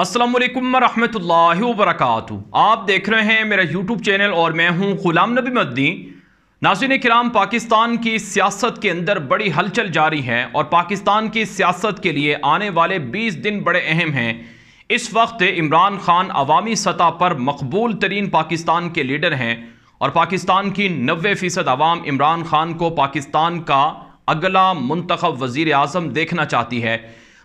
असलम वरहमल वरक आप देख रहे हैं मेरा यूट्यूब चैनल और मैं हूं गुलाम नबी मद्दी नाजिन कराम पाकिस्तान की सियासत के अंदर बड़ी हलचल जारी है और पाकिस्तान की सियासत के लिए आने वाले 20 दिन बड़े अहम हैं इस वक्त इमरान खान अवामी सतह पर मकबूल तरीन पाकिस्तान के लीडर हैं और पाकिस्तान की नबे फ़ीसद आवाम इमरान खान को पाकिस्तान का अगला मंतखब वज़ी अजम देखना चाहती है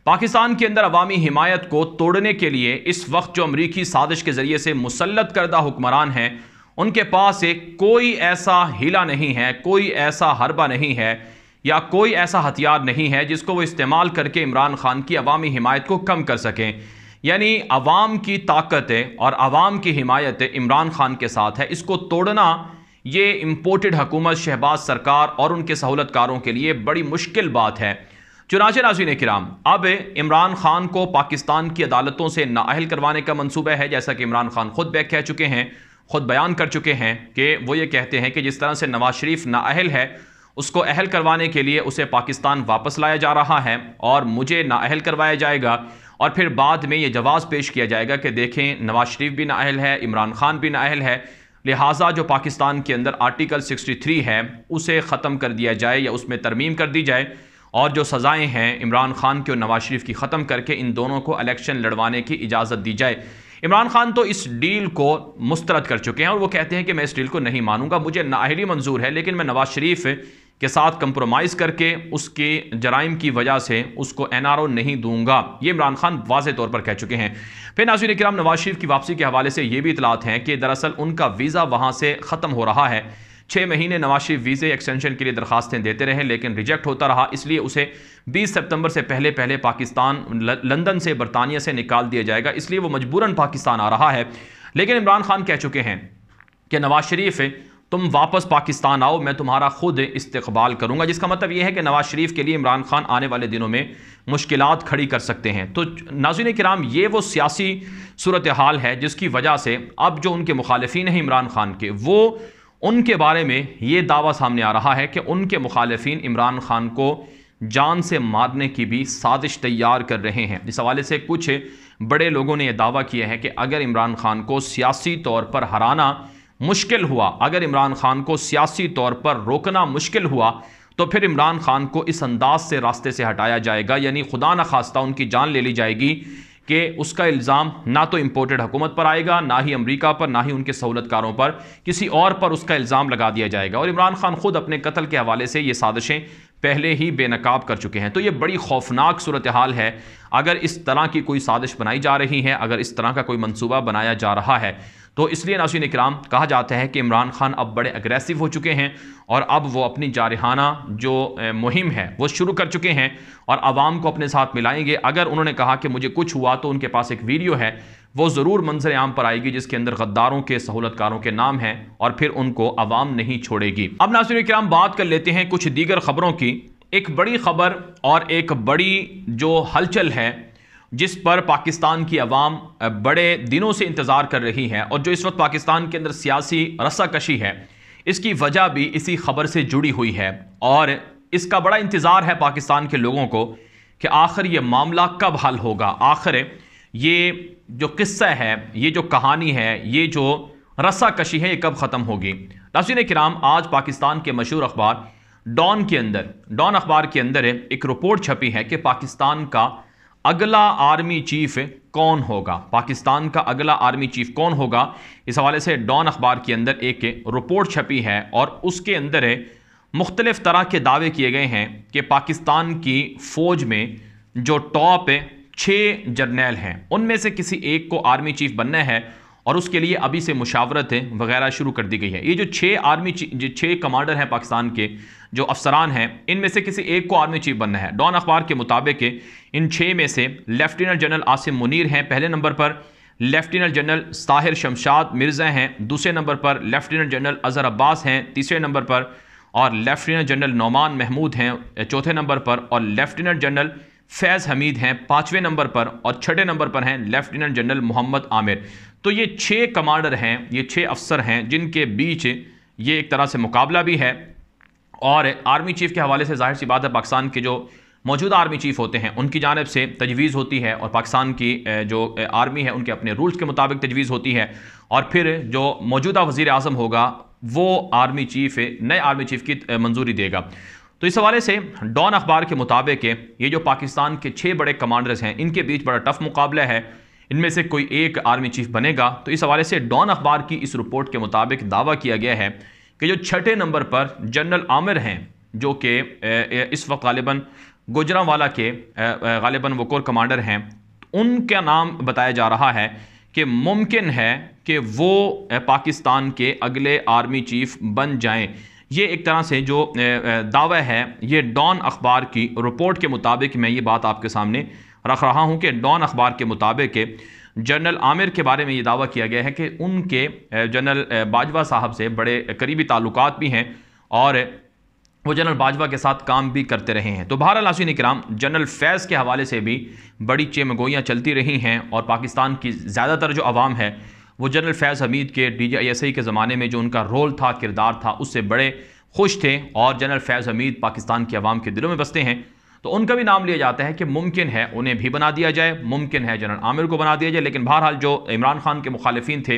पाकिस्तान के अंदर अवामी हिमायत को तोड़ने के लिए इस वक्त जो अमरीकी साजिश के ज़रिए से मुसलत करदा हुक्मरान हैं उनके पास एक कोई ऐसा हीला नहीं है कोई ऐसा हरबा नहीं है या कोई ऐसा हथियार नहीं है जिसको वो इस्तेमाल करके इमरान खान की अवामी हिमायत को कम कर सकें यानी अवाम की ताकतें और अवाम की हिमायत इमरान खान के साथ है इसको तोड़ना ये इम्पोर्टेड हकूमत शहबाज सरकार और उनके सहूलतकारों के लिए बड़ी मुश्किल बात है चुनाचे नाजीन कराम अब इमरान खान को पाकिस्तान की अदालतों से नाअल करवाने का मनसूबा है जैसा कि इमरान खान खुद बैक कह चुके हैं खुद बयान कर चुके हैं कि वो ये कहते हैं कि जिस तरह से नवाज शरीफ नाअहल है उसको अहल करवाने के लिए उसे पाकिस्तान वापस लाया जा रहा है और मुझे नाअल करवाया जाएगा और फिर बाद में ये जवाब पेश किया जाएगा कि देखें नवाज शरीफ भी नााहल है इमरान खान भी नाअहल है लिहाजा जो पाकिस्तान के अंदर आर्टिकल 63 है उसे ख़त्म कर दिया जाए या उसमें तरमीम कर दी जाए और जो सज़ाएँ हैं इमरान खान की और नवाज शरीफ की ख़त्म करके इन दोनों को अलेक्शन लड़वाने की इजाज़त दी जाए इमरान खान तो इस डील को मुस्तरद कर चुके हैं और वो कहते हैं कि मैं इस डील को नहीं मानूंगा मुझे नाहली मंजूर है लेकिन मैं नवाज शरीफ के साथ कंप्रोमाइज़ करके उसके जराइम की वजह से उसको एन आर ओ नहीं दूंगा ये इमरान खान वाज तौर पर कह चुके हैं फिर नाजिर कराम नवाज शरीफ की वापसी के हवाले से ये भी इतलात हैं कि दरअसल उनका वीज़ा वहाँ से ख़त्म हो रहा है छः महीने नवाज शरीफ वीज़े एक्सटेंशन के लिए दरखास्तें देते रहे लेकिन रिजेक्ट होता रहा इसलिए उसे 20 सितंबर से पहले पहले पाकिस्तान लंदन से बरतानिया से निकाल दिया जाएगा इसलिए वो मजबूरन पाकिस्तान आ रहा है लेकिन इमरान खान कह चुके हैं कि नवाज शरीफ तुम वापस पाकिस्तान आओ मैं तुम्हारा खुद इस्तबाल करूंगा जिसका मतलब यह है कि नवाज शरीफ के लिए इमरान खान आने वाले दिनों में मुश्किल खड़ी कर सकते हैं तो नाजिन कराम ये वो सियासी सूरत हाल है जिसकी वजह से अब जो उनके मुखालफी हैं इमरान खान के वो उनके बारे में ये दावा सामने आ रहा है कि उनके मुखालफन इमरान खान को जान से मारने की भी साजिश तैयार कर रहे हैं इस हवाले से कुछ बड़े लोगों ने यह दावा किया है कि अगर इमरान खान को सियासी तौर पर हराना मुश्किल हुआ अगर इमरान खान को सियासी तौर पर रोकना मुश्किल हुआ तो फिर इमरान खान को इस अंदाज से रास्ते से हटाया जाएगा यानी खुदा न खास्ता उनकी जान ले ली जाएगी कि उसका इल्ज़ाम ना तो इम्पोर्टेड हुकूमत पर आएगा ना ही अमरीका पर ना ही उनके सहूलतकारों पर किसी और पर उसका इल्ज़ाम लगा दिया जाएगा और इमरान खान खुद अपने कत्ल के हवाले से ये साजिशें पहले ही बेनकाब कर चुके हैं तो ये बड़ी खौफनाक सूरत हाल है अगर इस तरह की कोई साजिश बनाई जा रही है अगर इस तरह का कोई मनसूबा बनाया जा रहा है तो इसलिए नासिन इक्राम कहा जाता है कि इमरान खान अब बड़े अग्रेसिव हो चुके हैं और अब वो अपनी जारहाना जो मुहिम है वो शुरू कर चुके हैं और आवाम को अपने साथ मिलाएंगे अगर उन्होंने कहा कि मुझे कुछ हुआ तो उनके पास एक वीडियो है वो ज़रूर मंजर आम पर आएगी जिसके अंदर गद्दारों के सहूलतकारों के नाम हैं और फिर उनको आवाम नहीं छोड़ेगी अब नासिर इक्राम बात कर लेते हैं कुछ दीगर खबरों की एक बड़ी खबर और एक बड़ी जो हलचल है जिस पर पाकिस्तान की आवाम बड़े दिनों से इंतज़ार कर रही है और जो इस वक्त पाकिस्तान के अंदर सियासी रसाकशी है इसकी वजह भी इसी खबर से जुड़ी हुई है और इसका बड़ा इंतज़ार है पाकिस्तान के लोगों को कि आखिर ये मामला कब हल होगा आखिर ये जो किस्सा है ये जो कहानी है ये जो रसाकशी है ये कब ख़त्म होगी नाजीन कराम आज पाकिस्तान के मशहूर अखबार डॉन के अंदर डॉन अखबार के अंदर एक रिपोर्ट छपी है कि पाकिस्तान का अगला आर्मी चीफ कौन होगा पाकिस्तान का अगला आर्मी चीफ कौन होगा इस हवाले से डॉन अखबार के अंदर एक रिपोर्ट छपी है और उसके अंदर है मुख्तलिफ़ तरह के दावे किए गए हैं कि पाकिस्तान की फ़ौज में जो टॉप छः जर्नैल हैं उनमें से किसी एक को आर्मी चीफ बनना है और उसके लिए अभी से मुशावरत वगैरह शुरू कर दी गई है ये जो छः आर्मी छः कमांडर हैं पाकिस्तान के जो अफसरान हैं इनमें से किसी एक को आर्मी चीफ बनना है डॉन अखबार के मुताबिक इन छः में से लेफ्टिनेंट जनरल आसिम मुनीर हैं पहले नंबर पर लेफ्टिनेंट जनरल साहिर शमशाद मिर्ज़ा हैं दूसरे नंबर पर लेफ्टिनेंट जनरल अजहर अब्बास हैं तीसरे नंबर पर और लेफ्टिनेंट जनरल नौमान महमूद हैं चौथे नंबर पर और लेफ्टिनेंट जनरल फैज़ हमीद हैं पाँचवें नंबर पर और छठे नंबर पर हैं लेफ्टिनेंट जनरल मोहम्मद आमिर तो ये छः कमांडर हैं ये छः अफसर हैं जिनके बीच ये एक तरह से मुकाबला भी है और आर्मी चीफ के हवाले से जाहिर सी बात है पाकिस्तान के जो मौजूदा आर्मी चीफ होते हैं उनकी जानब से तजवीज़ होती है और पाकिस्तान की जो आर्मी है उनके अपने रूल्स के मुताबिक तजवीज़ होती है और फिर जो मौजूदा वजीर अजम होगा वो आर्मी चीफ नए आर्मी चीफ की मंजूरी देगा तो इस हवाले से डॉन अखबार के मुताबिक ये जो पाकिस्तान के छः बड़े कमांडर्स हैं इनके बीच बड़ा टफ मुकाबला है इनमें से कोई एक आर्मी चीफ बनेगा तो इस हवाले से डॉन अखबार की इस रिपोर्ट के मुताबिक दावा किया गया है कि जो छठे नंबर पर जनरल आमिर हैं जो कि इस वक्त गालिबा गुजरावाला के गालिबा वो कोर कमांडर हैं उनका नाम बताया जा रहा है कि मुमकिन है कि वो पाकिस्तान के अगले आर्मी चीफ बन जाएं ये एक तरह से जो दावा है ये डॉन अखबार की रिपोर्ट के मुताबिक मैं ये बात आपके सामने रख रहा हूँ कि डॉन अखबार के मुताबिक जनरल आमिर के बारे में ये दावा किया गया है कि उनके जनरल बाजवा साहब से बड़े करीबी ताल्लुक भी हैं और वो जनरल बाजवा के साथ काम भी करते रहे हैं तो बहर आसिन कराम जनरल फैज़ के हवाले से भी बड़ी चेमगोइयाँ चलती रही हैं और पाकिस्तान की ज़्यादातर जो आवाम है वो जनरल फैज़ हमीद के D G I S I के ज़माने में जो उनका रोल था किरदार था उससे बड़े खुश थे और जनरल फैज़ हमीद पाकिस्तान के अवाम के दिलों में बसते हैं तो उनका भी नाम लिया जाता है कि मुमकिन है उन्हें भी बना दिया जाए मुमकिन है जनरल आमिर को बना दिया जाए लेकिन बहरहाल जो इमरान खान के मुखालफी थे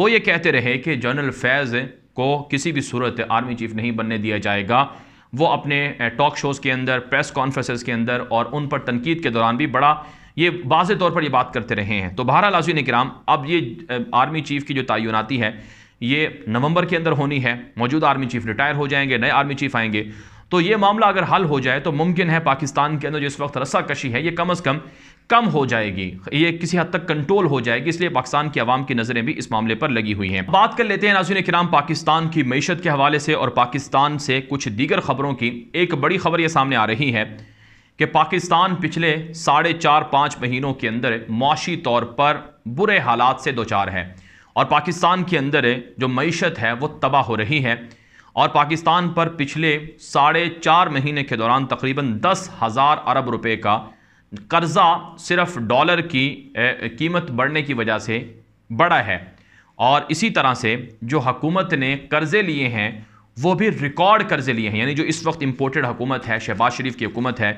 वो ये कहते रहे कि जनरल फैज़ को किसी भी सूरत आर्मी चीफ नहीं बनने दिया जाएगा वो अपने टॉक शोज़ के अंदर प्रेस कॉन्फ्रेंसेस के अंदर और उन पर तनकीद के दौरान भी बड़ा ये वाज तौर पर ये बात करते रहे हैं तो बहरहाल आजीन कराम अब ये आर्मी चीफ़ की जो तयनती है ये नवंबर के अंदर होनी है मौजूदा आर्मी चीफ़ रिटायर हो जाएंगे नए आर्मी चीफ़ आएंगे तो ये मामला अगर हल हो जाए तो मुमकिन है पाकिस्तान के अंदर जो इस वक्त कशी है ये कम अज़ कम कम हो जाएगी ये किसी हद तक कंट्रोल हो जाएगी इसलिए पाकिस्तान की आवाम की नज़रें भी इस मामले पर लगी हुई हैं बात कर लेते हैं नाजुन कराम पाकिस्तान की मीशत के हवाले से और पाकिस्तान से कुछ दीगर खबरों की एक बड़ी खबर ये सामने आ रही है कि पाकिस्तान पिछले साढ़े चार पाँच महीनों के अंदर मुशी तौर पर बुरे हालात से दो चार है और पाकिस्तान के अंदर जो मीशत है वो तबाह हो रही है और पाकिस्तान पर पिछले साढ़े चार महीने के दौरान तकरीबन दस हज़ार अरब रुपए का कर्ज़ा सिर्फ डॉलर की कीमत बढ़ने की वजह से बढ़ा है और इसी तरह से जो हकूमत ने कर्ज़े लिए हैं वो भी रिकॉर्ड कर्ज़े लिए हैं यानी जो इस वक्त इम्पोर्टेड हुकूमत है शहबाज शरीफ की हुकूमत है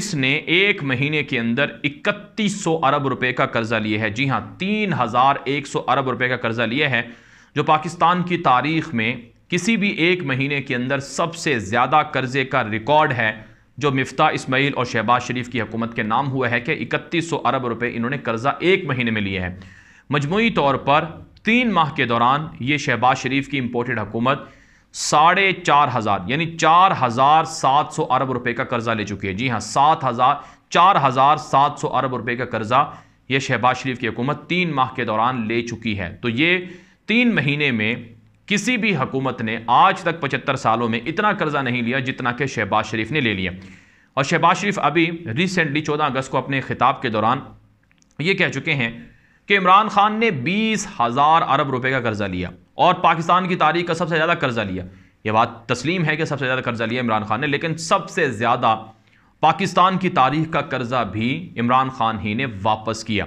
इसने एक महीने के अंदर इकतीस सौ अरब रुपए का कर्ज़ा लिए है जी हाँ तीन हज़ार एक सौ अरब रुपए का कर्ज़ा लिया है जो पाकिस्तान की तारीख में किसी भी एक महीने के अंदर सबसे ज़्यादा कर्जे का रिकॉर्ड है जो मिफ्ता इस्माइल और शहबाज शरीफ की हुकूमत के नाम हुआ है कि इकतीस सौ अरब रुपये इन्होंने कर्जा एक महीने में लिए हैं मजमू तौर पर तीन माह के दौरान ये शहबाज शरीफ की इम्पोर्टेड हुकूमत साढ़े चार हज़ार यानी चार हज़ार सात सौ अरब रुपये का कर्ज़ा ले चुकी है जी हाँ सात हज़ार चार हज़ार सात सौ अरब रुपये का कर्ज़ा ये शहबाज शरीफ की हुकूमत तीन माह के दौरान ले चुकी है तो ये तीन महीने में किसी भी हुकूमत ने आज तक पचहत्तर सालों में इतना कर्जा नहीं लिया जितना कि शहबाज शरीफ ने ले लिया और शहबाज शरीफ अभी रिसेंटली 14 अगस्त को अपने खिताब के दौरान ये कह चुके हैं कि इमरान खान ने बीस हज़ार अरब रुपए का कर्ज़ा लिया और पाकिस्तान की तारीख का सबसे ज़्यादा कर्ज़ा लिया ये बात तस्लीम है कि सबसे ज़्यादा कर्ज़ा लिया इमरान खान ने लेकिन सबसे ज़्यादा पाकिस्तान की तारीख का कर्ज़ा भी इमरान खान ही ने वापस किया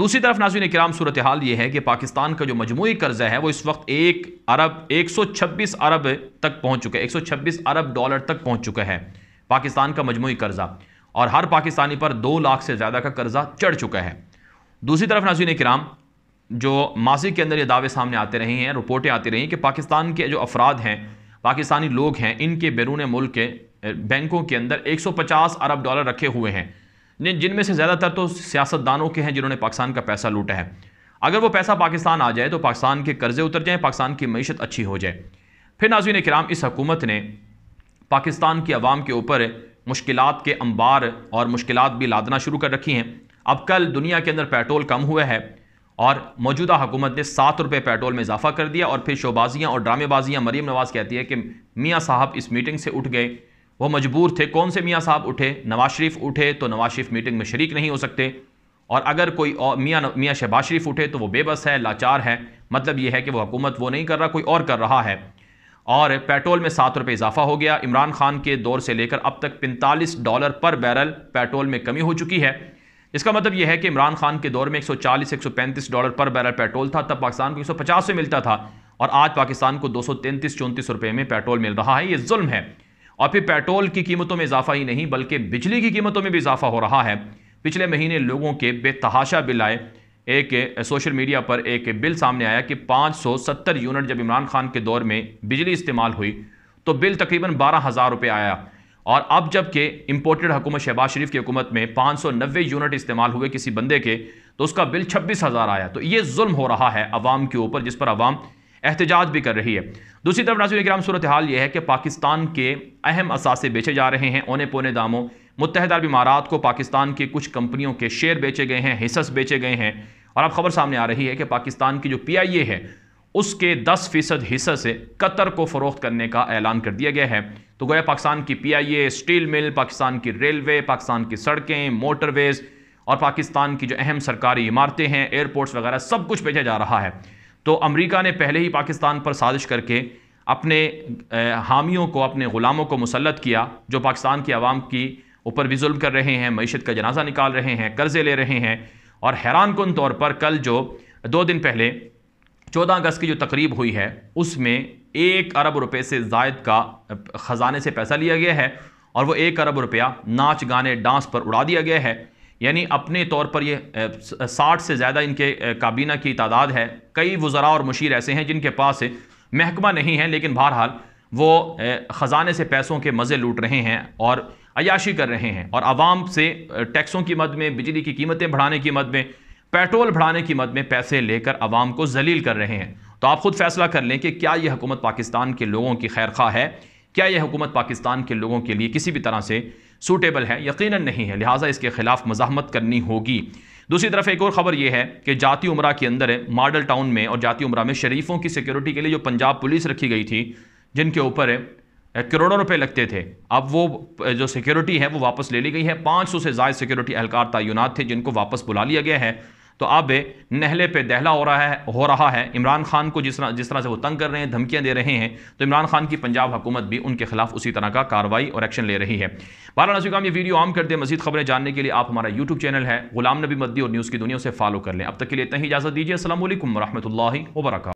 दूसरी तरफ नाजुन कराम सूरत हाल ये है कि पाकिस्तान का जो मजमू कर्जा है वो इस वक्त एक अरब एक सौ छब्बीस अरब तक पहुँच चुका है एक सौ छब्बीस अरब डॉलर तक पहुँच चुका है पाकिस्तान का मजमू कर्जा और हर पाकिस्तानी पर दो लाख से ज़्यादा का कर्जा चढ़ चुका है दूसरी तरफ नाजुन कराम जो माजी के अंदर ये दावे सामने आते रहे हैं रिपोर्टें आती रही हैं कि पाकिस्तान के जो अफराद हैं पाकिस्तानी लोग हैं इनके बैरून मुल्क के बैंकों के अंदर एक सौ पचास अरब डॉलर रखे हुए हैं जिनमें से ज़्यादातर तो सियासतदानों के हैं जिन्होंने पाकिस्तान का पैसा लूटा है अगर वो पैसा पाकिस्तान आ जाए तो पाकिस्तान के कर्जे उतर जाएँ पाकिस्तान की मीशत अच्छी हो जाए फिर नाजीन कराम इस हकूमत ने पाकिस्तान की आवाम के ऊपर मुश्किल के अंबार और मुश्किल भी लादना शुरू कर रखी हैं अब कल दुनिया के अंदर पेट्रोल कम हुआ है और मौजूदा हुकूमत ने सात रुपये पेट्रोल में इजाफा कर दिया और फिर शोबाजियाँ और ड्रामेबाजियाँ मरीम नवाज़ कहती है कि मियाँ साहब इस मीटिंग से उठ गए वो मजबूर थे कौन से मियाँ साहब उठे नवाज शरीफ उठे तो नवाज शरीफ मीटिंग में शरीक नहीं हो सकते और अगर कोई और मियाँ मियाँ शहबाज शरीफ उठे तो वो बेबस है लाचार है मतलब ये है कि वो हुकूमत वो नहीं कर रहा कोई और कर रहा है और पेट्रोल में सात रुपये इजाफा हो गया इमरान खान के दौर से लेकर अब तक पैंतालीस डॉलर पर बैरल पेट्रोल में कमी हो चुकी है इसका मतलब यह है कि इमरान खान के दौर में 140 135 डॉलर पर बैरल पेट्रोल था तब पाकिस्तान को 150 में मिलता था और आज पाकिस्तान को दो सौ तैंतीस चौंतीस रुपये में पेट्रोल मिल रहा है ये जुल्म है और फिर पेट्रोल की कीमतों में इजाफा ही नहीं बल्कि बिजली की कीमतों में भी इजाफा हो रहा है पिछले महीने लोगों के बेतहाशा बिल आए एक सोशल मीडिया पर एक बिल सामने आया कि 570 यूनिट जब इमरान खान के दौर में बिजली इस्तेमाल हुई तो बिल तकरीबन बारह हज़ार रुपये आया और अब जबकि इम्पोर्टेड हुकूमत शहबाज शरीफ की हुकूमत में नब्बे यूनिट इस्तेमाल हुए किसी बंदे के तो उसका बिल छब्बीस हज़ार आया तो ये जुल्म हो रहा है अवाम के ऊपर जिस पर अवाम एहतजाज भी कर रही है दूसरी तरफ नाजुल इक्राम सूरत हाल यह है कि पाकिस्तान के अहम असासे बेचे जा रहे हैं औने पौने दामों मुतहदा इमारात को पाकिस्तान की कुछ कंपनियों के शेयर बेचे गए हैं हिस्स बेचे गए हैं और अब खबर सामने आ रही है कि पाकिस्तान की जो पी आई ए है उसके दस फीसद हिस्से से कतर को फ़रोख्त करने का ऐलान कर दिया गया है तो गोया पाकिस्तान की P I A steel mill Pakistan की रेलवे पाकिस्तान की सड़कें मोटरवेज़ और पाकिस्तान की जो अहम सरकारी इमारतें हैं एयरपोर्ट्स वगैरह सब कुछ बेचा जा रहा है तो अमेरिका ने पहले ही पाकिस्तान पर साजिश करके अपने हामियों को अपने ग़ुलामों को मुसलत किया जो पाकिस्तान की आवाम की ऊपर भी जुल्म कर रहे हैं मीशत का जनाजा निकाल रहे हैं कर्ज़े ले रहे हैं और हैरान कन तौर पर कल जो दो दिन पहले चौदह अगस्त की जो तकरीब हुई है उसमें एक अरब रुपये से जायद का ख़जाने से पैसा लिया गया है और वो एक अरब रुपया नाच गाने डांस पर उड़ा दिया गया है यानी अपने तौर पर ये साठ से ज़्यादा इनके काबीना की तादाद है कई वज़रा और मशीर ऐसे हैं जिनके पास महकमा नहीं है लेकिन बहरहाल वो ख़जाने से पैसों के मज़े लूट रहे हैं और अयाशी कर रहे हैं और आवाम से टैक्सों की मद में बिजली की कीमतें बढ़ाने की मद में पेट्रोल बढ़ाने की मद में पैसे लेकर आवाम को जलील कर रहे हैं तो आप ख़ुद फैसला कर लें कि क्या ये हुकूमत पाकिस्तान के लोगों की खैर खा है क्या यह हुकूमत पाकिस्तान के लोगों के लिए किसी भी तरह से सूटेबल है यकीनन नहीं है लिहाजा इसके खिलाफ मजामत करनी होगी दूसरी तरफ एक और ख़बर यह है कि जाती उमरा के अंदर मॉडल टाउन में और जाती उमरा में शरीफों की सिक्योरिटी के लिए जो पंजाब पुलिस रखी गई थी जिनके ऊपर करोड़ों रुपए लगते थे अब वो जो सिक्योरिटी है वो वापस ले ली गई है 500 से ज्यादा सिक्योरिटी एहलकार तैनात थे जिनको वापस बुला लिया गया है तो अब नहले पे दहला हो रहा है हो रहा है इमरान खान को जिस तरह जिस तरह से वो तंग कर रहे हैं धमकियाँ दे रहे हैं तो इमरान खान की पंजाब हुकूमत भी उनके खिलाफ उसी तरह का कार्रवाई और एक्शन ले रही है बहरा नजीकाम ये वीडियो आम कर दे मजीद खबरें जानने के लिए आप हमारा यूट्यूब चैनल है गुलाम नबी मद्दी और न्यूज़ की दुनिया से फॉलो कर लें अब तक के लिए इतना ही इजाज़त दीजिए असल वरहमल वर्क